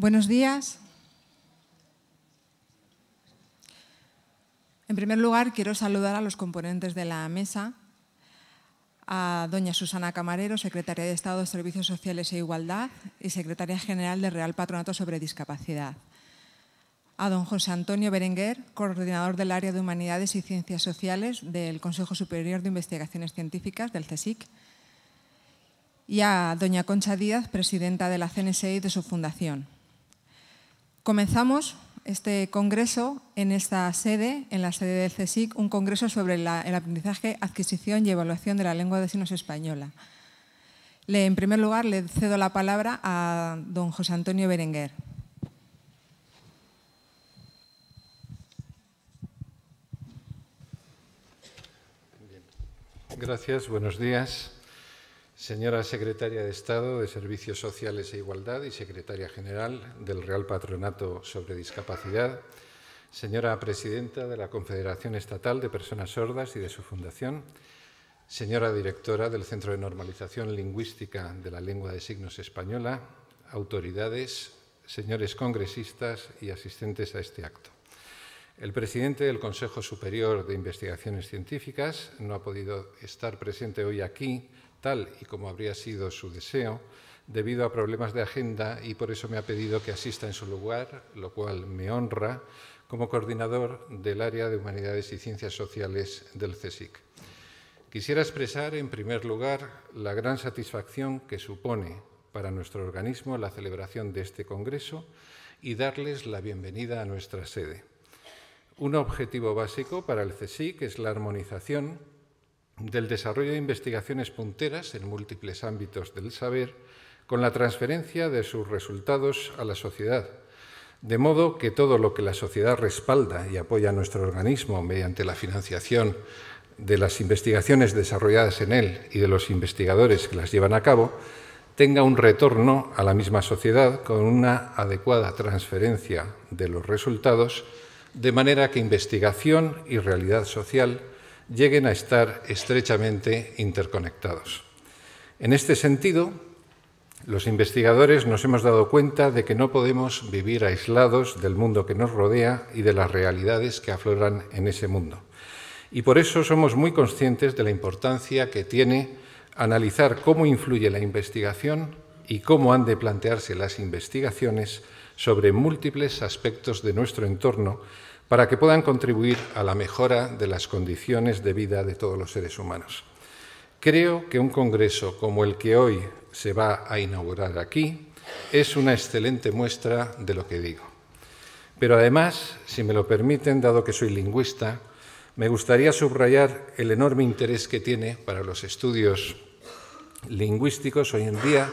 Buenos días. En primer lugar, quiero saludar a los componentes de la mesa, a doña Susana Camarero, secretaria de Estado de Servicios Sociales e Igualdad y secretaria general del Real Patronato sobre Discapacidad, a don José Antonio Berenguer, coordinador del área de Humanidades y Ciencias Sociales del Consejo Superior de Investigaciones Científicas del CSIC, y a doña Concha Díaz, presidenta de la CNSI de su fundación. Comenzamos este congreso en esta sede, en la sede del CSIC, un congreso sobre el aprendizaje, adquisición y evaluación de la lengua de signos española. en primer lugar, le cedo la palabra a don José Antonio Berenguer. Gracias, buenos días. Señora Secretaria de Estado de Servicios Sociales e Igualdad y Secretaria General del Real Patronato sobre Discapacidad, señora Presidenta de la Confederación Estatal de Personas Sordas y de su Fundación, señora Directora del Centro de Normalización Lingüística de la Lengua de Signos Española, autoridades, señores congresistas y asistentes a este acto. El presidente del Consejo Superior de Investigaciones Científicas no ha podido estar presente hoy aquí tal y como habría sido su deseo, debido a problemas de agenda y por eso me ha pedido que asista en su lugar, lo cual me honra como coordinador del área de Humanidades y Ciencias Sociales del CSIC. Quisiera expresar, en primer lugar, la gran satisfacción que supone para nuestro organismo la celebración de este Congreso y darles la bienvenida a nuestra sede. Un objetivo básico para el CSIC es la armonización del desarrollo de investigaciones punteras en múltiples ámbitos del saber con la transferencia de sus resultados a la sociedad, de modo que todo lo que la sociedad respalda y apoya a nuestro organismo mediante la financiación de las investigaciones desarrolladas en él y de los investigadores que las llevan a cabo, tenga un retorno a la misma sociedad con una adecuada transferencia de los resultados, de manera que investigación y realidad social lleguen a estar estrechamente interconectados. En este sentido, los investigadores nos hemos dado cuenta de que no podemos vivir aislados del mundo que nos rodea y de las realidades que afloran en ese mundo. Y por eso somos muy conscientes de la importancia que tiene analizar cómo influye la investigación y cómo han de plantearse las investigaciones sobre múltiples aspectos de nuestro entorno para que puedan contribuir a la mejora de las condiciones de vida de todos los seres humanos. Creo que un Congreso como el que hoy se va a inaugurar aquí es una excelente muestra de lo que digo. Pero además, si me lo permiten, dado que soy lingüista, me gustaría subrayar el enorme interés que tiene para los estudios lingüísticos hoy en día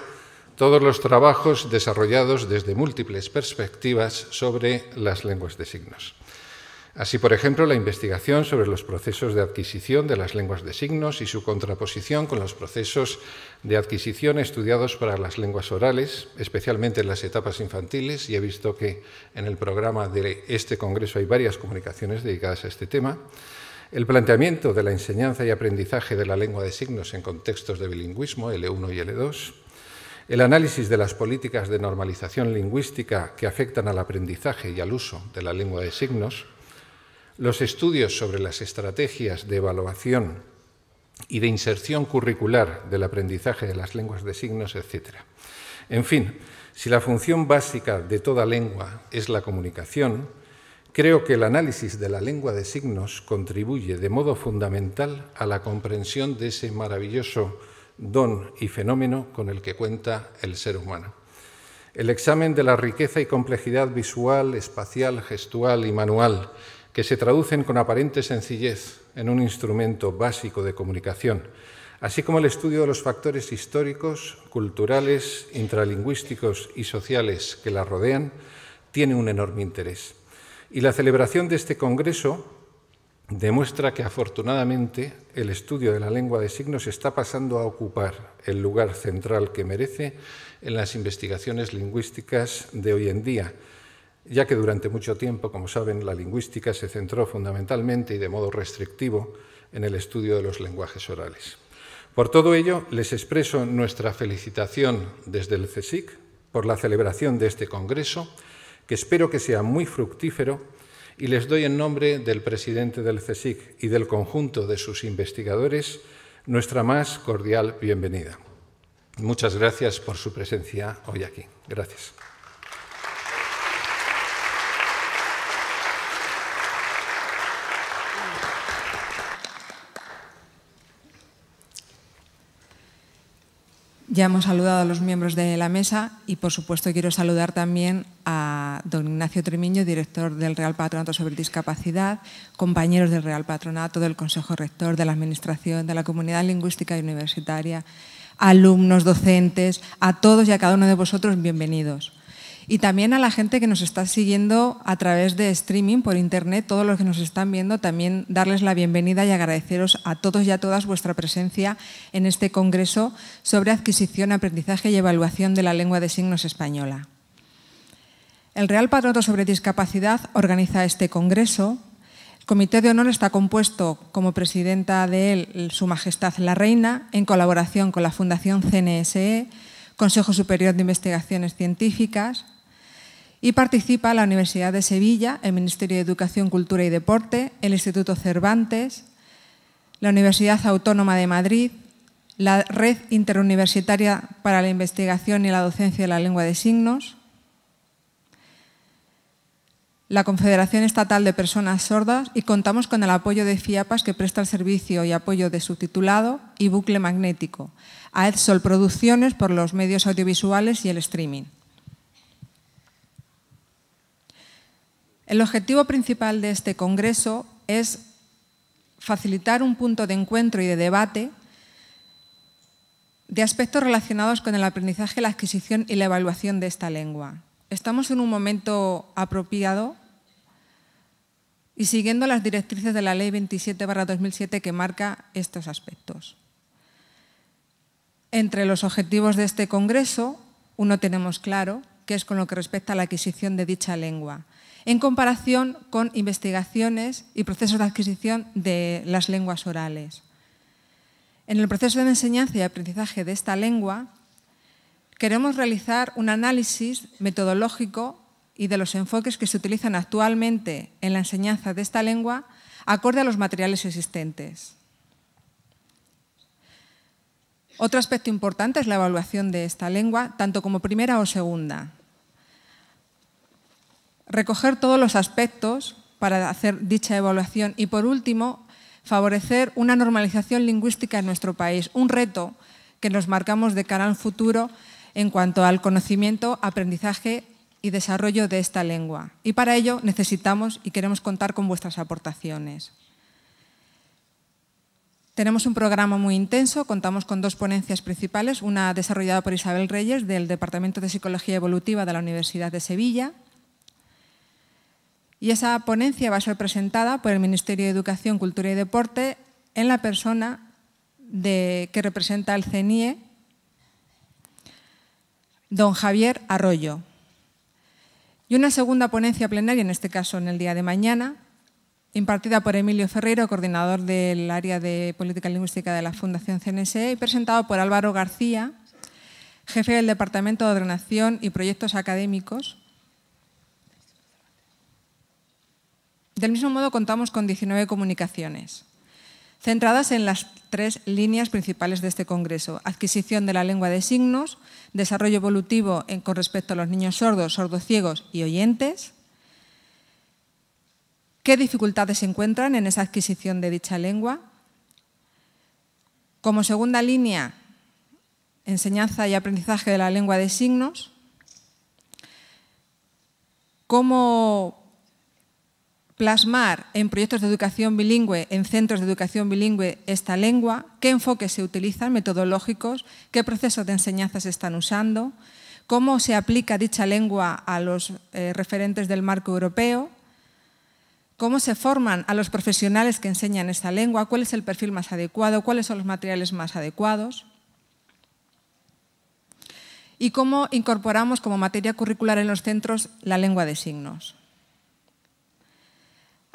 todos los trabajos desarrollados desde múltiples perspectivas sobre las lenguas de signos. Así, por ejemplo, la investigación sobre los procesos de adquisición de las lenguas de signos y su contraposición con los procesos de adquisición estudiados para las lenguas orales, especialmente en las etapas infantiles, y he visto que en el programa de este Congreso hay varias comunicaciones dedicadas a este tema. El planteamiento de la enseñanza y aprendizaje de la lengua de signos en contextos de bilingüismo, L1 y L2, el análisis de las políticas de normalización lingüística que afectan al aprendizaje y al uso de la lengua de signos, los estudios sobre las estrategias de evaluación y de inserción curricular del aprendizaje de las lenguas de signos, etc. En fin, si la función básica de toda lengua es la comunicación, creo que el análisis de la lengua de signos contribuye de modo fundamental a la comprensión de ese maravilloso don y fenómeno con el que cuenta el ser humano. El examen de la riqueza y complejidad visual, espacial, gestual y manual que se traducen con aparente sencillez en un instrumento básico de comunicación, así como el estudio de los factores históricos, culturales, intralingüísticos y sociales que la rodean, tiene un enorme interés. Y la celebración de este Congreso demuestra que afortunadamente el estudio de la lengua de signos está pasando a ocupar el lugar central que merece en las investigaciones lingüísticas de hoy en día ya que durante mucho tiempo, como saben, la lingüística se centró fundamentalmente y de modo restrictivo en el estudio de los lenguajes orales. Por todo ello, les expreso nuestra felicitación desde el CSIC por la celebración de este Congreso, que espero que sea muy fructífero, y les doy en nombre del presidente del CSIC y del conjunto de sus investigadores nuestra más cordial bienvenida. Muchas gracias por su presencia hoy aquí. Gracias. Ya hemos saludado a los miembros de la mesa y, por supuesto, quiero saludar también a don Ignacio Tremiño, director del Real Patronato sobre Discapacidad, compañeros del Real Patronato, del Consejo Rector, de la Administración, de la Comunidad Lingüística y Universitaria, alumnos, docentes, a todos y a cada uno de vosotros bienvenidos. Y también a la gente que nos está siguiendo a través de streaming por internet, todos los que nos están viendo, también darles la bienvenida y agradeceros a todos y a todas vuestra presencia en este congreso sobre adquisición, aprendizaje y evaluación de la lengua de signos española. El Real Patronato sobre Discapacidad organiza este congreso. El Comité de Honor está compuesto como presidenta de él Su Majestad la Reina, en colaboración con la Fundación CNSE, Consejo Superior de Investigaciones Científicas, y participa la Universidad de Sevilla, el Ministerio de Educación, Cultura y Deporte, el Instituto Cervantes, la Universidad Autónoma de Madrid, la Red Interuniversitaria para la Investigación y la Docencia de la Lengua de Signos, la Confederación Estatal de Personas Sordas y contamos con el apoyo de FIAPAS que presta el servicio y apoyo de subtitulado y bucle magnético a Edsol Producciones por los medios audiovisuales y el streaming. El objetivo principal de este Congreso es facilitar un punto de encuentro y de debate de aspectos relacionados con el aprendizaje, la adquisición y la evaluación de esta lengua. Estamos en un momento apropiado y siguiendo las directrices de la Ley 27-2007 que marca estos aspectos. Entre los objetivos de este Congreso, uno tenemos claro, que es con lo que respecta a la adquisición de dicha lengua en comparación con investigaciones y procesos de adquisición de las lenguas orales. En el proceso de enseñanza y aprendizaje de esta lengua, queremos realizar un análisis metodológico y de los enfoques que se utilizan actualmente en la enseñanza de esta lengua acorde a los materiales existentes. Otro aspecto importante es la evaluación de esta lengua, tanto como primera o segunda recoger todos los aspectos para hacer dicha evaluación y, por último, favorecer una normalización lingüística en nuestro país, un reto que nos marcamos de cara al futuro en cuanto al conocimiento, aprendizaje y desarrollo de esta lengua. Y para ello necesitamos y queremos contar con vuestras aportaciones. Tenemos un programa muy intenso, contamos con dos ponencias principales, una desarrollada por Isabel Reyes del Departamento de Psicología Evolutiva de la Universidad de Sevilla y esa ponencia va a ser presentada por el Ministerio de Educación, Cultura y Deporte en la persona de, que representa al CENIE, e, don Javier Arroyo. Y una segunda ponencia plenaria, en este caso en el día de mañana, impartida por Emilio Ferreiro, coordinador del área de política lingüística de la Fundación CNSE, e, y presentado por Álvaro García, jefe del Departamento de Ordenación y Proyectos Académicos Del mismo modo, contamos con 19 comunicaciones, centradas en las tres líneas principales de este Congreso. Adquisición de la lengua de signos, desarrollo evolutivo con respecto a los niños sordos, sordociegos y oyentes. ¿Qué dificultades se encuentran en esa adquisición de dicha lengua? Como segunda línea, enseñanza y aprendizaje de la lengua de signos. ¿Cómo plasmar en proyectos de educación bilingüe, en centros de educación bilingüe, esta lengua, qué enfoques se utilizan metodológicos, qué procesos de enseñanza se están usando, cómo se aplica dicha lengua a los eh, referentes del marco europeo, cómo se forman a los profesionales que enseñan esta lengua, cuál es el perfil más adecuado, cuáles son los materiales más adecuados y cómo incorporamos como materia curricular en los centros la lengua de signos.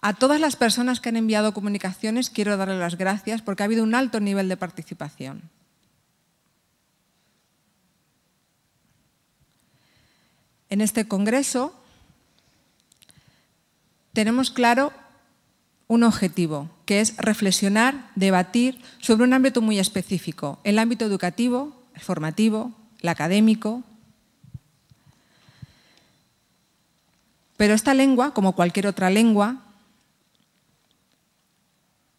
A todas las personas que han enviado comunicaciones quiero darles las gracias porque ha habido un alto nivel de participación. En este Congreso tenemos claro un objetivo, que es reflexionar, debatir sobre un ámbito muy específico, el ámbito educativo, el formativo, el académico. Pero esta lengua, como cualquier otra lengua,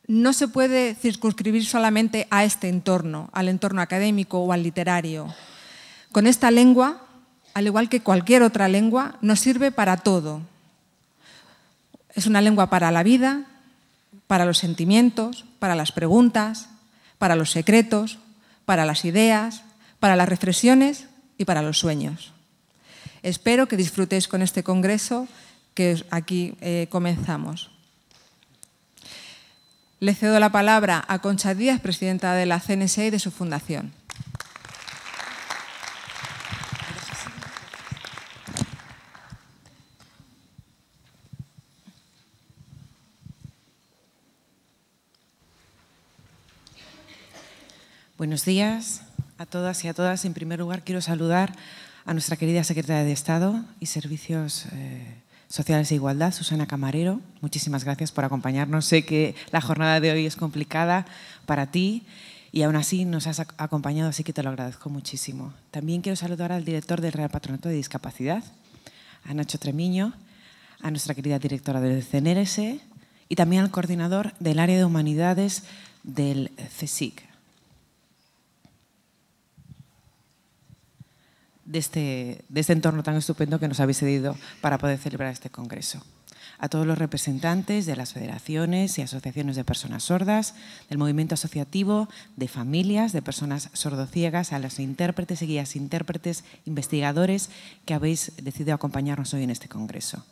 no se puede circunscribir solamente a este entorno, al entorno académico o al literario. Con esta lengua, al igual que cualquier otra lengua, nos sirve para todo. Es una lengua para la vida, para los sentimientos, para las preguntas, para los secretos, para las ideas, para las reflexiones y para los sueños. Espero que disfrutéis con este congreso que aquí eh, comenzamos. Le cedo la palabra a Concha Díaz, presidenta de la CNSA y de su fundación. Buenos días a todas y a todas. En primer lugar, quiero saludar a nuestra querida secretaria de Estado y Servicios eh, Sociales e Igualdad, Susana Camarero. Muchísimas gracias por acompañarnos. Sé que la jornada de hoy es complicada para ti y aún así nos has acompañado, así que te lo agradezco muchísimo. También quiero saludar al director del Real Patronato de Discapacidad, a Nacho Tremiño, a nuestra querida directora del CNRS y también al coordinador del área de humanidades del CSIC, Este, de este, entorno tan estupendo que nos habéis cedido para poder celebrar este congreso. A todos los representantes de las federaciones y asociaciones de personas sordas, del movimiento asociativo, de familias, de personas sordociegas, a los intérpretes y guías intérpretes, investigadores que habéis decidido acompañarnos hoy en este congreso.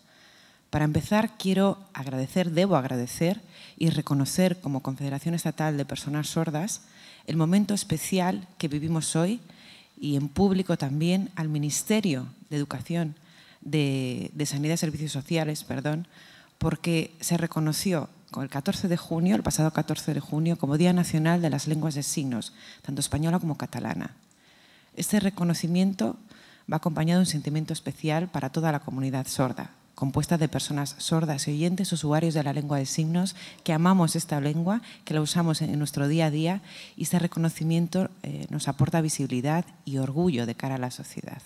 Para empezar, quiero agradecer, debo agradecer y reconocer como Confederación Estatal de Personas Sordas el momento especial que vivimos hoy y en público también al Ministerio de Educación, de, Sanidad y Servicios Sociales, perdón, porque se reconoció el 14 de junio, el pasado 14 de junio, como Día Nacional de las Lenguas de Signos, tanto española como catalana. Este reconocimiento va acompañado de un sentimiento especial para toda la comunidad sorda, compuesta de personas sordas y oyentes, usuarios de la lengua de signos, que amamos esta lengua, que la usamos en nuestro día a día y este reconocimiento eh, nos aporta visibilidad y orgullo de cara a la sociedad.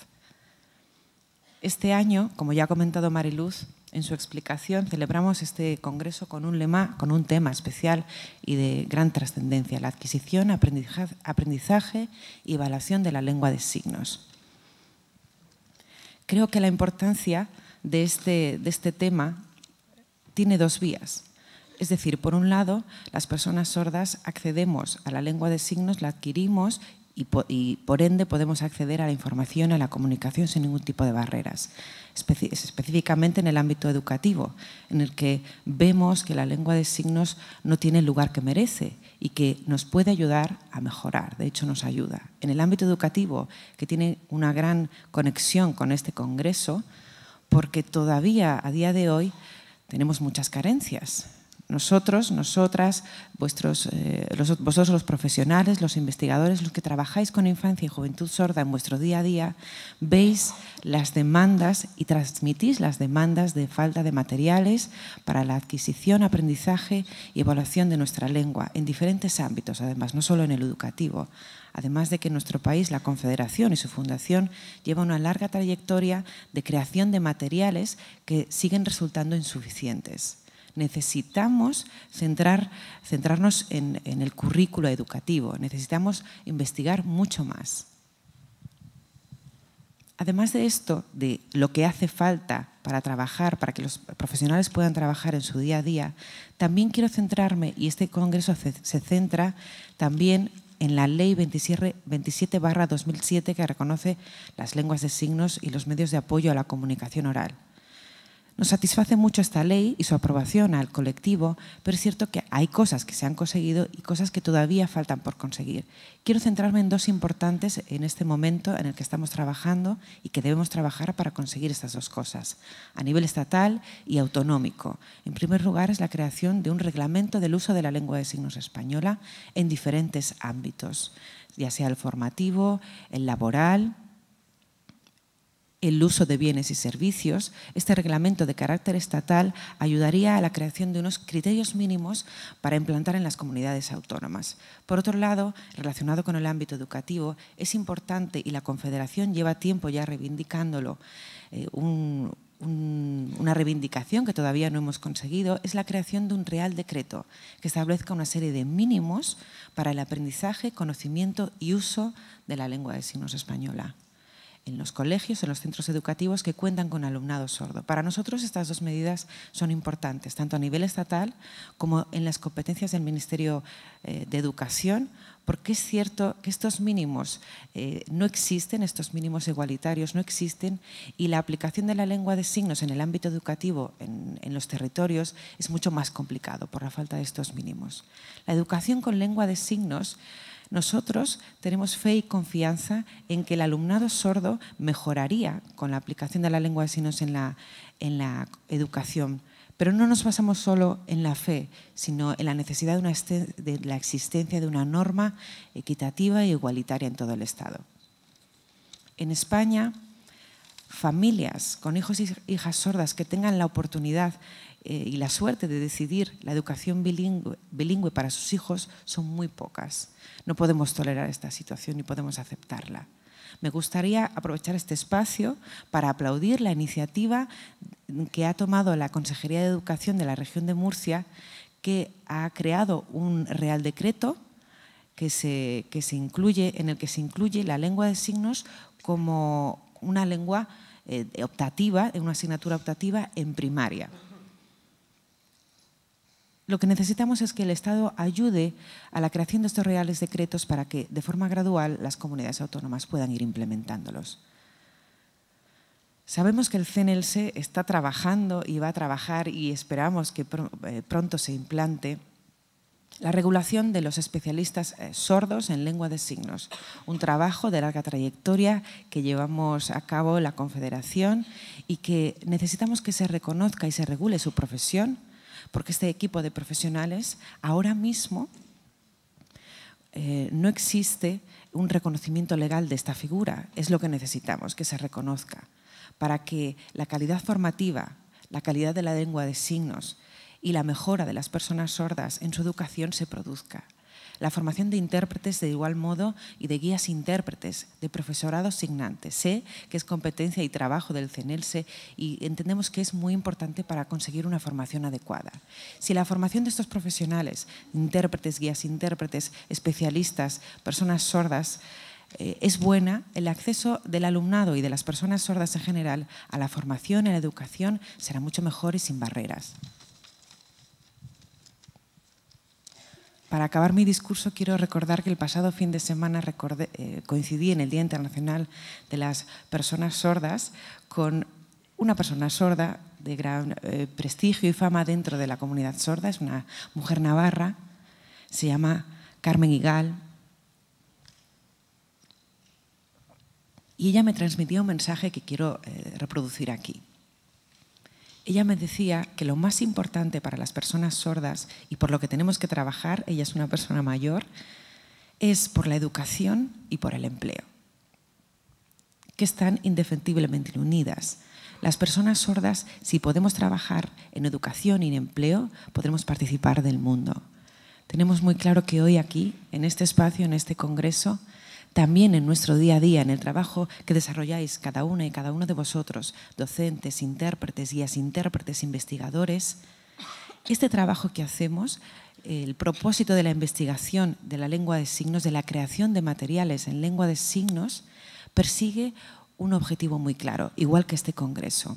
Este año, como ya ha comentado Mariluz en su explicación, celebramos este congreso con un, lema, con un tema especial y de gran trascendencia, la adquisición, aprendizaje y evaluación de la lengua de signos. Creo que la importancia este, de este, tema tiene dos vías. Es decir, por un lado, las personas sordas accedemos a la lengua de signos, la adquirimos y, por ende podemos acceder a la información, a la comunicación sin ningún tipo de barreras, específicamente en el ámbito educativo, en el que vemos que la lengua de signos no tiene el lugar que merece y que nos puede ayudar a mejorar, de hecho nos ayuda. En el ámbito educativo, que tiene una gran conexión con este Congreso, porque todavía a día de hoy tenemos muchas carencias. Nosotros, nosotras, eh, vosotros los profesionales, los investigadores, los que trabajáis con infancia y juventud sorda en vuestro día a día, veis las demandas y transmitís las demandas de falta de materiales para la adquisición, aprendizaje y evaluación de nuestra lengua en diferentes ámbitos, además, no solo en el educativo además de que nuestro país la Confederación y su fundación lleva una larga trayectoria de creación de materiales que siguen resultando insuficientes. Necesitamos centrarnos en, en el currículo educativo, necesitamos investigar mucho más. Además de esto, de lo que hace falta para trabajar, para que los profesionales puedan trabajar en su día a día, también quiero centrarme, y este congreso se centra también en la Ley 27 2007 que reconoce las lenguas de signos y los medios de apoyo a la comunicación oral. Nos satisface mucho esta ley y su aprobación al colectivo, pero es cierto que hay cosas que se han conseguido y cosas que todavía faltan por conseguir. Quiero centrarme en dos importantes en este momento en el que estamos trabajando y que debemos trabajar para conseguir estas dos cosas, a nivel estatal y autonómico. En primer lugar, es la creación de un reglamento del uso de la lengua de signos española en diferentes ámbitos, ya sea el formativo, el laboral, el uso de bienes y servicios, este reglamento de carácter estatal ayudaría a la creación de unos criterios mínimos para implantar en las comunidades autónomas. Por otro lado, relacionado con el ámbito educativo, es importante, y la Confederación lleva tiempo ya reivindicándolo, eh, una reivindicación que todavía no hemos conseguido, es la creación de un Real Decreto que establezca una serie de mínimos para el aprendizaje, conocimiento y uso de la lengua de signos española en los colegios, en los centros educativos que cuentan con alumnado sordo. Para nosotros estas dos medidas son importantes, tanto a nivel estatal como en las competencias del Ministerio eh, de Educación, porque es cierto que estos mínimos eh, no existen, estos mínimos igualitarios no existen, y la aplicación de la lengua de signos en el ámbito educativo, en, en, los territorios, es mucho más complicado por la falta de estos mínimos. La educación con lengua de signos nosotros tenemos fe y confianza en que el alumnado sordo mejoraría con la aplicación de la lengua de signos en la, educación. Pero no nos basamos solo en la fe, sino en la necesidad de, la existencia de una norma equitativa e igualitaria en todo el Estado. En España, familias con hijos y hijas sordas que tengan la oportunidad eh, y la suerte de decidir la educación bilingüe, para sus hijos son muy pocas. No podemos tolerar esta situación ni podemos aceptarla. Me gustaría aprovechar este espacio para aplaudir la iniciativa que ha tomado la Consejería de Educación de la región de Murcia, que ha creado un Real Decreto que se, incluye, en el que se incluye la lengua de signos como una lengua eh, optativa, una asignatura optativa en primaria. Lo que necesitamos es que el Estado ayude a la creación de estos reales decretos para que, de forma gradual, las comunidades autónomas puedan ir implementándolos. Sabemos que el CNLC está trabajando y va a trabajar y esperamos que eh, pronto se implante la regulación de los especialistas eh, sordos en lengua de signos, un trabajo de larga trayectoria que llevamos a cabo la Confederación y que necesitamos que se reconozca y se regule su profesión porque este equipo de profesionales ahora mismo eh, no existe un reconocimiento legal de esta figura. Es lo que necesitamos, que se reconozca, para que la calidad formativa, la calidad de la lengua de signos y la mejora de las personas sordas en su educación se produzca la formación de intérpretes de igual modo y de guías intérpretes, de profesorado signante. Sé ¿eh? que es competencia y trabajo del CENELSE y entendemos que es muy importante para conseguir una formación adecuada. Si la formación de estos profesionales, intérpretes, guías intérpretes, especialistas, personas sordas, eh, es buena, el acceso del alumnado y de las personas sordas en general a la formación, a la educación, será mucho mejor y sin barreras. para acabar mi discurso quiero recordar que el pasado fin de semana eh, coincidí en el Día Internacional de las Personas Sordas con una persona sorda de gran eh, prestigio y fama dentro de la comunidad sorda, es una mujer navarra, se llama Carmen Igal. Y ella me transmitió un mensaje que quiero eh, reproducir aquí. Ella me decía que lo más importante para las personas sordas y por lo que tenemos que trabajar, ella es una persona mayor, es por la educación y por el empleo, que están indefectiblemente unidas. Las personas sordas, si podemos trabajar en educación y en empleo, podremos participar del mundo. Tenemos muy claro que hoy aquí, en este espacio, en este Congreso, también en nuestro día a día, en el trabajo que desarrolláis cada una y cada uno de vosotros, docentes, intérpretes, guías intérpretes, investigadores, este trabajo que hacemos, el propósito de la investigación de la lengua de signos, de la creación de materiales en lengua de signos, persigue un objetivo muy claro, igual que este Congreso.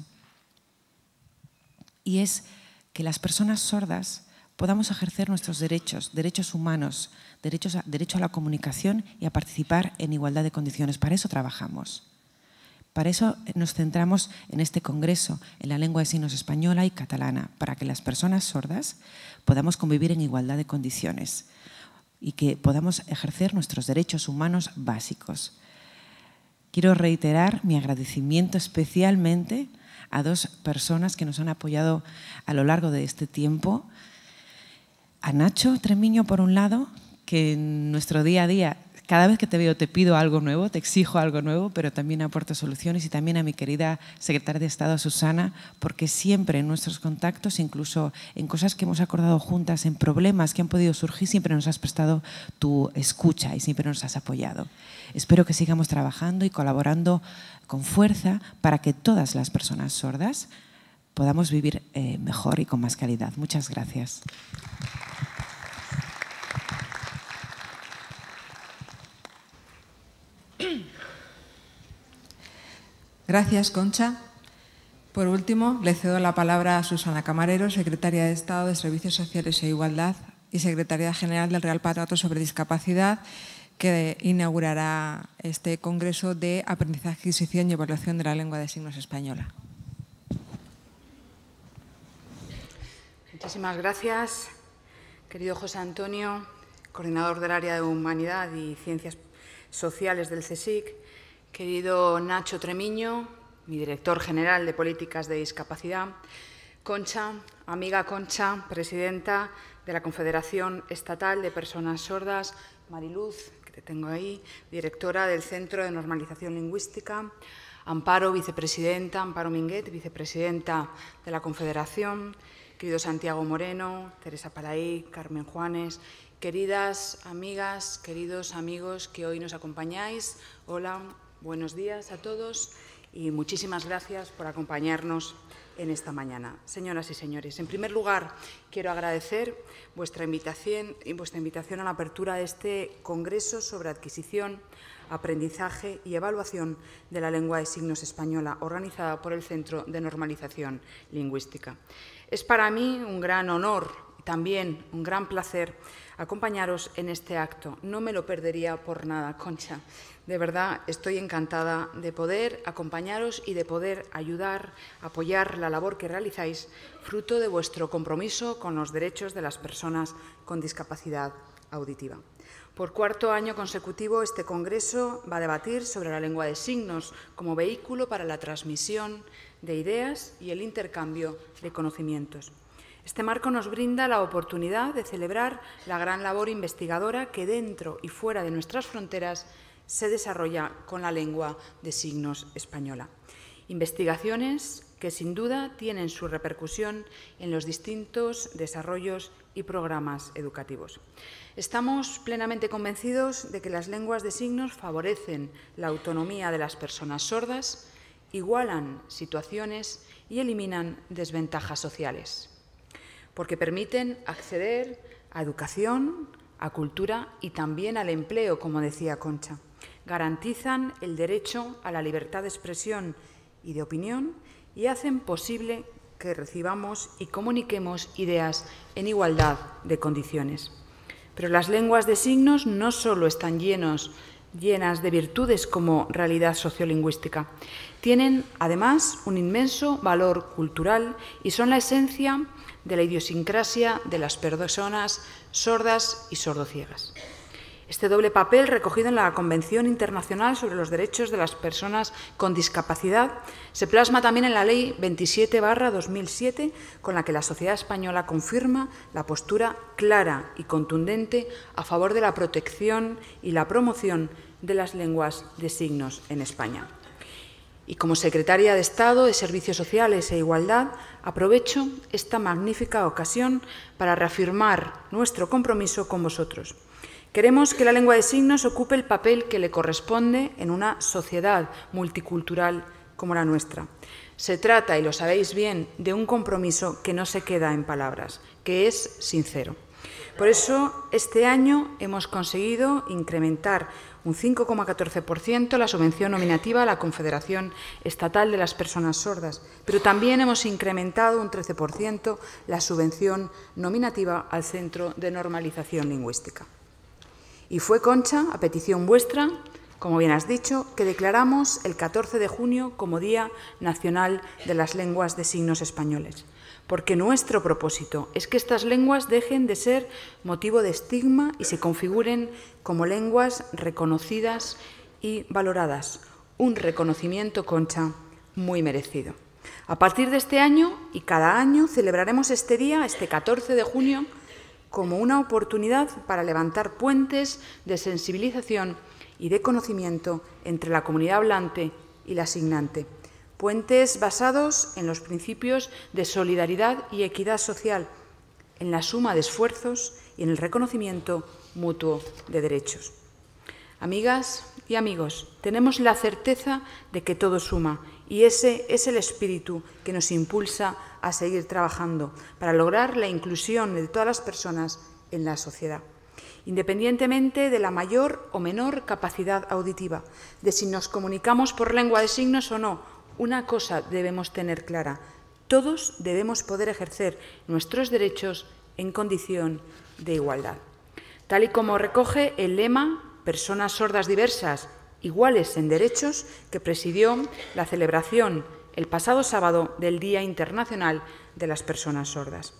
Y es que las personas sordas podamos ejercer nuestros derechos, derechos humanos, derechos derecho a la comunicación y a participar en igualdad de condiciones. Para eso trabajamos. Para eso nos centramos en este Congreso, en la lengua de signos española y catalana, para que las personas sordas podamos convivir en igualdad de condiciones y que podamos ejercer nuestros derechos humanos básicos. Quiero reiterar mi agradecimiento especialmente a dos personas que nos han apoyado a lo largo de este tiempo. A Nacho Tremiño, por un lado, que en nuestro día a día, cada vez que te veo te pido algo nuevo, te exijo algo nuevo, pero también aporto soluciones y también a mi querida secretaria de Estado, Susana, porque siempre en nuestros contactos, incluso en cosas que hemos acordado juntas, en problemas que han podido surgir, siempre nos has prestado tu escucha y siempre nos has apoyado. Espero que sigamos trabajando y colaborando con fuerza para que todas las personas sordas podamos vivir eh, mejor y con más calidad. Muchas gracias. Gracias, Concha. Por último, le cedo la palabra a Susana Camarero, secretaria de Estado de Servicios Sociales e Igualdad y secretaria general del Real Patrato sobre Discapacidad, que inaugurará este Congreso de Aprendizaje, Adquisición y Evaluación de la Lengua de Signos Española. Muchísimas gracias, querido José Antonio, coordinador del área de Humanidad y Ciencias Sociales del CSIC. Querido Nacho Tremiño, mi director general de Políticas de Discapacidad, Concha, amiga Concha, presidenta de la Confederación Estatal de Personas Sordas, Mariluz, que te tengo ahí, directora del Centro de Normalización Lingüística, Amparo, vicepresidenta, Amparo Minguet, vicepresidenta de la Confederación, querido Santiago Moreno, Teresa Palaí, Carmen Juanes, queridas amigas, queridos amigos que hoy nos acompañáis, hola, Buenos días a todos y muchísimas gracias por acompañarnos en esta mañana. Señoras y señores, en primer lugar, quiero agradecer vuestra invitación, y vuestra invitación a la apertura de este Congreso sobre Adquisición, Aprendizaje y Evaluación de la Lengua de Signos Española, organizada por el Centro de Normalización Lingüística. Es para mí un gran honor y también un gran placer acompañaros en este acto. No me lo perdería por nada, Concha. De verdad, estoy encantada de poder acompañaros y de poder ayudar, apoyar la labor que realizáis, fruto de vuestro compromiso con los derechos de las personas con discapacidad auditiva. Por cuarto año consecutivo, este Congreso va a debatir sobre la lengua de signos como vehículo para la transmisión de ideas y el intercambio de conocimientos. Este marco nos brinda la oportunidad de celebrar la gran labor investigadora que dentro y fuera de nuestras fronteras se desarrolla con la lengua de signos española. Investigaciones que sin duda tienen su repercusión en los distintos desarrollos y programas educativos. Estamos plenamente convencidos de que las lenguas de signos favorecen la autonomía de las personas sordas, igualan situaciones y eliminan desventajas sociales porque permiten acceder a educación, a cultura y también al empleo, como decía Concha. Garantizan el derecho a la libertad de expresión y de opinión y hacen posible que recibamos y comuniquemos ideas en igualdad de condiciones. Pero las lenguas de signos no solo están llenos llenas de virtudes como realidad sociolingüística. Tienen, además, un inmenso valor cultural y son la esencia de la idiosincrasia de las personas sordas y sordociegas. Este doble papel, recogido en la Convención Internacional sobre los Derechos de las Personas con Discapacidad, se plasma también en la Ley 27-2007, con la que la sociedad española confirma la postura clara y contundente a favor de la protección y la promoción de las lenguas de signos en España. Y como secretaria de Estado de Servicios Sociales e Igualdad, aprovecho esta magnífica ocasión para reafirmar nuestro compromiso con vosotros Queremos que la lengua de signos ocupe el papel que le corresponde en una sociedad multicultural como la nuestra. Se trata, y lo sabéis bien, de un compromiso que no se queda en palabras, que es sincero. Por eso, este año hemos conseguido incrementar un 5,14% la subvención nominativa a la Confederación Estatal de las Personas Sordas, pero también hemos incrementado un 13% la subvención nominativa al Centro de Normalización Lingüística. Y fue Concha, a petición vuestra, como bien has dicho, que declaramos el 14 de junio como Día Nacional de las Lenguas de Signos Españoles, porque nuestro propósito es que estas lenguas dejen de ser motivo de estigma y se configuren como lenguas reconocidas y valoradas, un reconocimiento, Concha, muy merecido. A partir de este año y cada año celebraremos este día, este 14 de junio, como una oportunidad para levantar puentes de sensibilización y de conocimiento entre la comunidad hablante y la asignante. Puentes basados en los principios de solidaridad y equidad social, en la suma de esfuerzos y en el reconocimiento mutuo de derechos. Amigas, y amigos, tenemos la certeza de que todo suma y ese es el espíritu que nos impulsa a seguir trabajando para lograr la inclusión de todas las personas en la sociedad, independientemente de la mayor o menor capacidad auditiva, de si nos comunicamos por lengua de signos o no. Una cosa debemos tener clara, todos debemos poder ejercer nuestros derechos en condición de igualdad. Tal y como recoge el lema personas sordas diversas, iguales en derechos, que presidió la celebración el pasado sábado del Día Internacional de las Personas Sordas.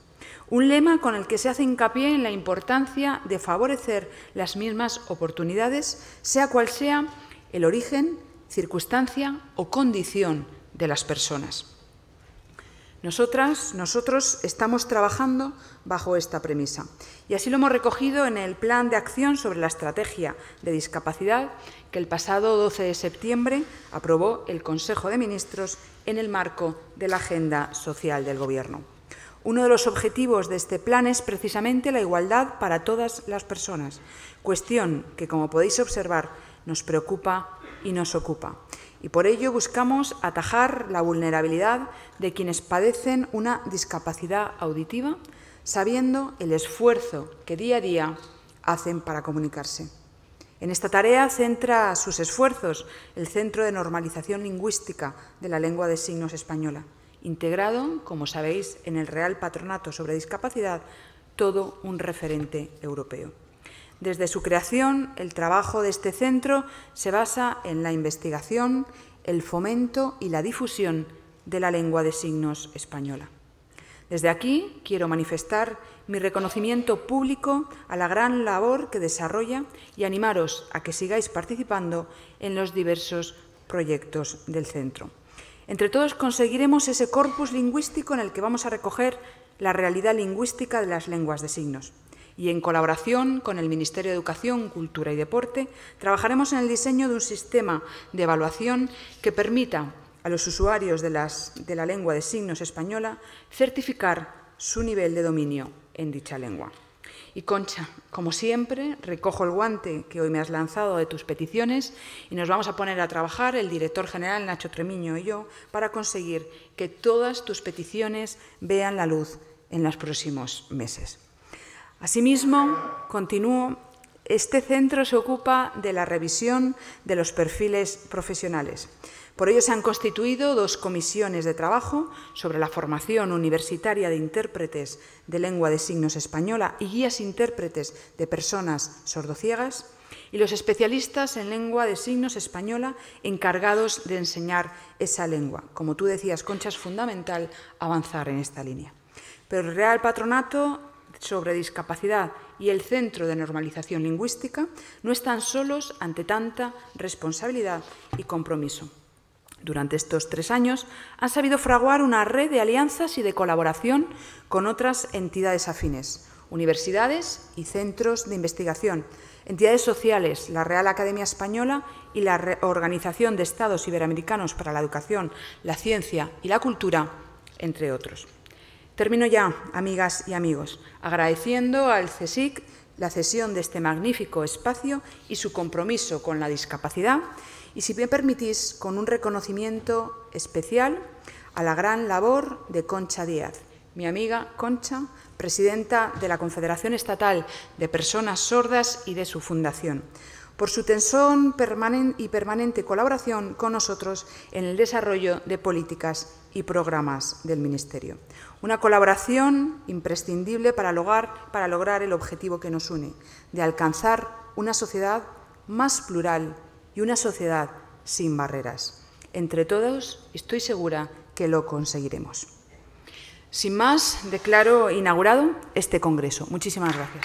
Un lema con el que se hace hincapié en la importancia de favorecer las mismas oportunidades, sea cual sea el origen, circunstancia o condición de las personas. Nosotras, nosotros estamos trabajando bajo esta premisa. Y así lo hemos recogido en el Plan de Acción sobre la Estrategia de Discapacidad que el pasado 12 de septiembre aprobó el Consejo de Ministros en el marco de la Agenda Social del Gobierno. Uno de los objetivos de este plan es precisamente la igualdad para todas las personas, cuestión que, como podéis observar, nos preocupa y nos ocupa y por ello buscamos atajar la vulnerabilidad de quienes padecen una discapacidad auditiva, sabiendo el esfuerzo que día a día hacen para comunicarse. En esta tarea centra sus esfuerzos el Centro de Normalización Lingüística de la Lengua de Signos Española, integrado, como sabéis, en el Real Patronato sobre Discapacidad, todo un referente europeo. Desde su creación, el trabajo de este centro se basa en la investigación, el fomento y la difusión de la lengua de signos española. Desde aquí quiero manifestar mi reconocimiento público a la gran labor que desarrolla y animaros a que sigáis participando en los diversos proyectos del centro. Entre todos conseguiremos ese corpus lingüístico en el que vamos a recoger la realidad lingüística de las lenguas de signos y en colaboración con el Ministerio de Educación, Cultura y Deporte, trabajaremos en el diseño de un sistema de evaluación que permita a los usuarios de, la lengua de signos española certificar su nivel de dominio en dicha lengua. Y Concha, como siempre, recojo el guante que hoy me has lanzado de tus peticiones y nos vamos a poner a trabajar el director general Nacho Tremiño y yo para conseguir que todas tus peticiones vean la luz en los próximos meses. Asimismo, continúo, este centro se ocupa de la revisión de los perfiles profesionales. Por ello se han constituido dos comisiones de trabajo sobre la formación universitaria de intérpretes de lengua de signos española y guías intérpretes de personas sordociegas y los especialistas en lengua de signos española encargados de enseñar esa lengua. Como tú decías, Concha, es fundamental avanzar en esta línea. Pero el Real Patronato sobre discapacidad y el Centro de Normalización Lingüística no están solos ante tanta responsabilidad y compromiso. Durante estos tres años han sabido fraguar una red de alianzas y de colaboración con otras entidades afines, universidades y centros de investigación, entidades sociales, la Real Academia Española y la Organización de Estados Iberoamericanos para la Educación, la Ciencia y la Cultura, entre otros. Termino ya, amigas y amigos, agradeciendo al CESIC la cesión de este magnífico espacio y su compromiso con la discapacidad, y si me permitís, con un reconocimiento especial a la gran labor de Concha Díaz, mi amiga Concha, presidenta de la Confederación Estatal de Personas Sordas y de su fundación por su tensión y permanente colaboración con nosotros en el desarrollo de políticas y programas del Ministerio. Una colaboración imprescindible para lograr, para lograr el objetivo que nos une, de alcanzar una sociedad más plural y una sociedad sin barreras. Entre todos, estoy segura que lo conseguiremos. Sin más, declaro inaugurado este Congreso. Muchísimas gracias.